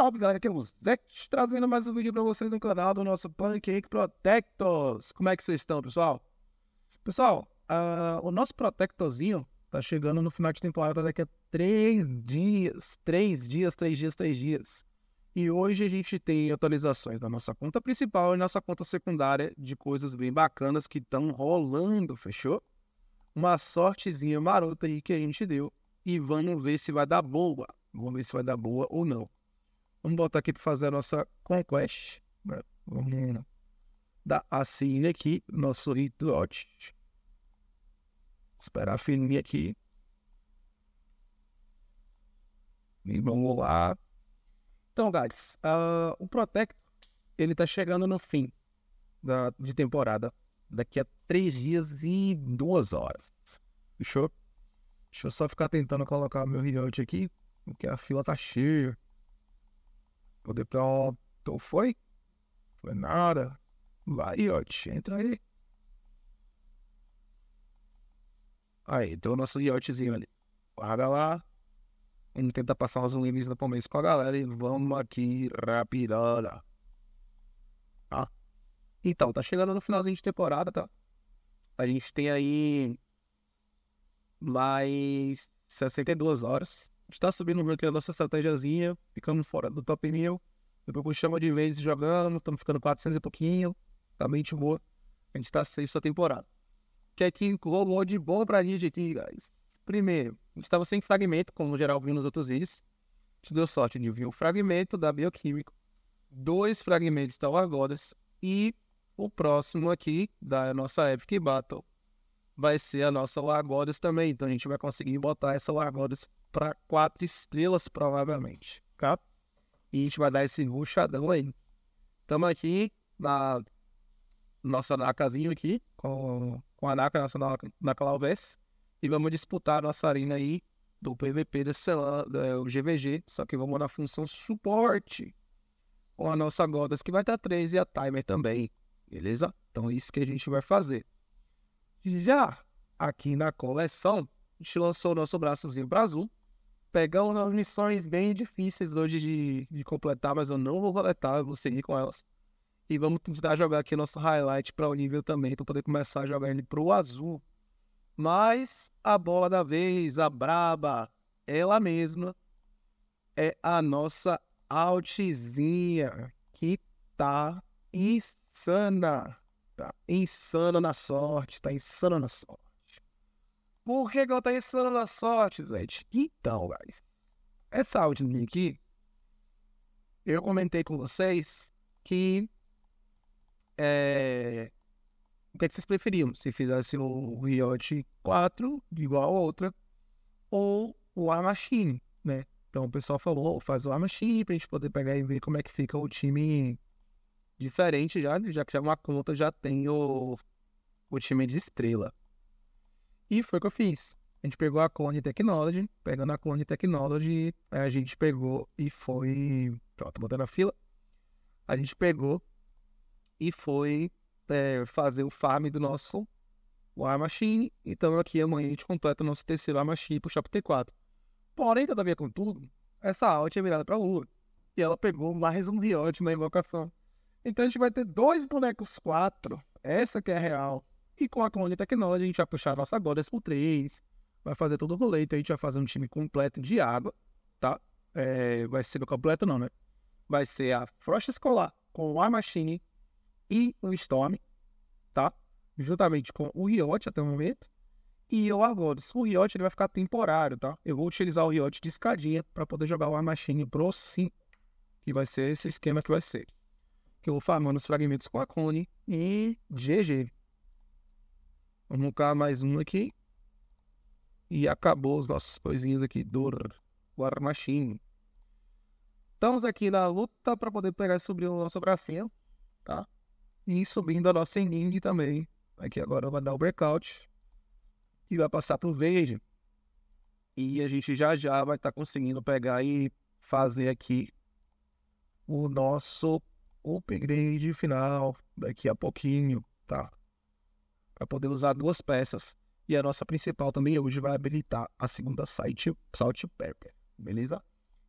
Salve galera, temos é Zex trazendo mais um vídeo para vocês no canal do nosso Pancake Protectors. Como é que vocês estão, pessoal? Pessoal, uh, o nosso Protectorzinho tá chegando no final de temporada daqui a três dias. Três dias, três dias, três dias. E hoje a gente tem atualizações da nossa conta principal e nossa conta secundária de coisas bem bacanas que estão rolando, fechou? Uma sortezinha marota aí que a gente deu. E vamos ver se vai dar boa. Vamos ver se vai dar boa ou não. Vamos botar aqui para fazer a nossa conquest. Né? Vamos dar assim aqui, nosso ritual. Esperar firme aqui. E vamos lá. Então, guys, uh, o Protect ele tá chegando no fim da, de temporada. Daqui a 3 dias e 2 horas. Fechou? Deixa eu só ficar tentando colocar meu reload aqui, porque a fila tá cheia. Eu de então foi? Foi nada. Vai, Yot, entra aí. Aí, entrou nosso Yotzinho ali. paga lá. Vamos tentar passar uns limites no começo com a galera e vamos aqui rapidona. Tá? Então, tá chegando no finalzinho de temporada, tá? A gente tem aí mais 62 horas está subindo aqui a nossa estratégiazinha, ficamos fora do top mil. Depois chama de vez jogando, estamos ficando 400 e pouquinho. Tá bem de boa. A gente está safe essa temporada. O que é que rolou de bom pra gente aqui, guys? Primeiro, a gente estava sem fragmento, como no geral viu nos outros vídeos. A gente deu sorte de vir um fragmento da Bioquímico, dois fragmentos da agora e o próximo aqui da nossa Epic Battle, vai ser a nossa Lagodas também. Então a gente vai conseguir botar essa Lagodas para quatro estrelas, provavelmente, tá? E a gente vai dar esse ruchadão aí. Estamos aqui na nossa NACAzinho aqui, com, com a NACA Nacional na Clauves. E vamos disputar a nossa arena aí do PVP da semana, do é, GVG. Só que vamos na função suporte com a nossa Godas, que vai estar três e a Timer também. Beleza? Então é isso que a gente vai fazer. Já aqui na coleção, a gente lançou nosso braçozinho para azul. Pegamos umas missões bem difíceis hoje de, de completar, mas eu não vou coletar, eu vou seguir com elas. E vamos tentar jogar aqui nosso highlight para o nível também, para poder começar a jogar ele para o azul. Mas a bola da vez, a braba, ela mesma, é a nossa altzinha, que tá insana. Tá insano na sorte, tá insano na sorte. Por que, que ela tá insano na sorte, Zé? Então, guys, essa áudio aqui, eu comentei com vocês que é, o que, é que vocês preferiam? Se fizesse o Riot 4 igual a outra ou o War Machine, né? Então o pessoal falou, faz o War Machine pra gente poder pegar e ver como é que fica o time diferente já, né? já que já uma conta já tem o, o time de estrela. E foi o que eu fiz. A gente pegou a Clone Technology, pegando a Clone Technology, a gente pegou e foi. Pronto, botando a fila. A gente pegou e foi é, fazer o farm do nosso War Machine. Então aqui amanhã a gente completa o nosso terceiro War Machine pro Chapter 4. Porém, todavia contudo, essa alt é virada pra lua. E ela pegou mais um Riot na invocação. Então a gente vai ter dois bonecos 4, essa que é a real. E com a Clone Technology a gente vai puxar nossa Goddess por 3, vai fazer todo o rolê, então a gente vai fazer um time completo de água, tá? É, vai ser no completo não, né? Vai ser a Frost Escolar com o War Machine e o Storm, tá? Juntamente com o Riot até o momento. E o Argodes. O Riot ele vai ficar temporário, tá? Eu vou utilizar o Riot de escadinha para poder jogar o War Machine pro 5. Que vai ser esse esquema que vai ser que eu farmando os fragmentos com a clone e GG. Vamos colocar mais um aqui. E acabou os nossos coisinhas aqui Dor. War Machine. Estamos aqui na luta para poder pegar e subir o nosso bracinho, tá? E subindo a nossa Ening também. Aqui agora vai dar o breakout. E vai passar para o verde. E a gente já já vai estar tá conseguindo pegar e fazer aqui o nosso upgrade final daqui a pouquinho, tá? Para poder usar duas peças. E a nossa principal também hoje vai habilitar a segunda site, Salt Pepper, beleza?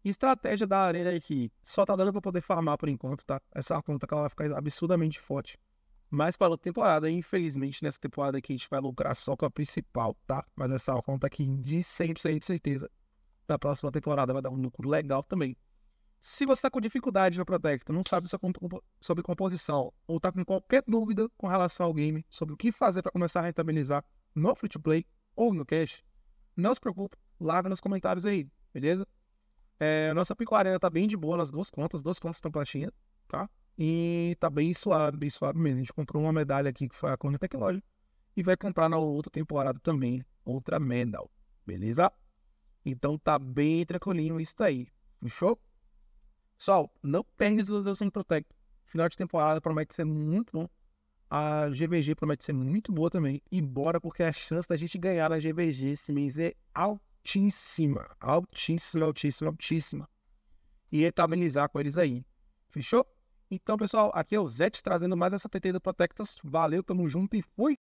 estratégia da arena aqui, é só tá dando para poder farmar por enquanto, tá? Essa conta que ela vai ficar absurdamente forte. Mas para a temporada, infelizmente, nessa temporada aqui a gente vai lucrar só com a principal, tá? Mas essa conta aqui, de 100% de certeza, na próxima temporada vai dar um lucro legal também. Se você está com dificuldade no protect, não sabe sobre composição, ou está com qualquer dúvida com relação ao game, sobre o que fazer para começar a rentabilizar no free to play ou no cash, não se preocupe, larga nos comentários aí, beleza? É, nossa Pico tá bem de boa nas duas contas, duas contas estão platinha, tá? E tá bem suave, bem suave mesmo. A gente comprou uma medalha aqui que foi a Cone Tecnológica e vai comprar na outra temporada também, outra medal, beleza? Então tá bem tranquilinho isso daí, fechou? Pessoal, não perde visualização do Protect. Final de temporada promete ser muito bom. A GVG promete ser muito boa também. E bora, porque a chance da gente ganhar na GVG esse mês é altíssima. Altíssima, altíssima, altíssima. E estabilizar com eles aí. Fechou? Então, pessoal, aqui é o Zete trazendo mais essa TT do Protectas. Valeu, tamo junto e fui!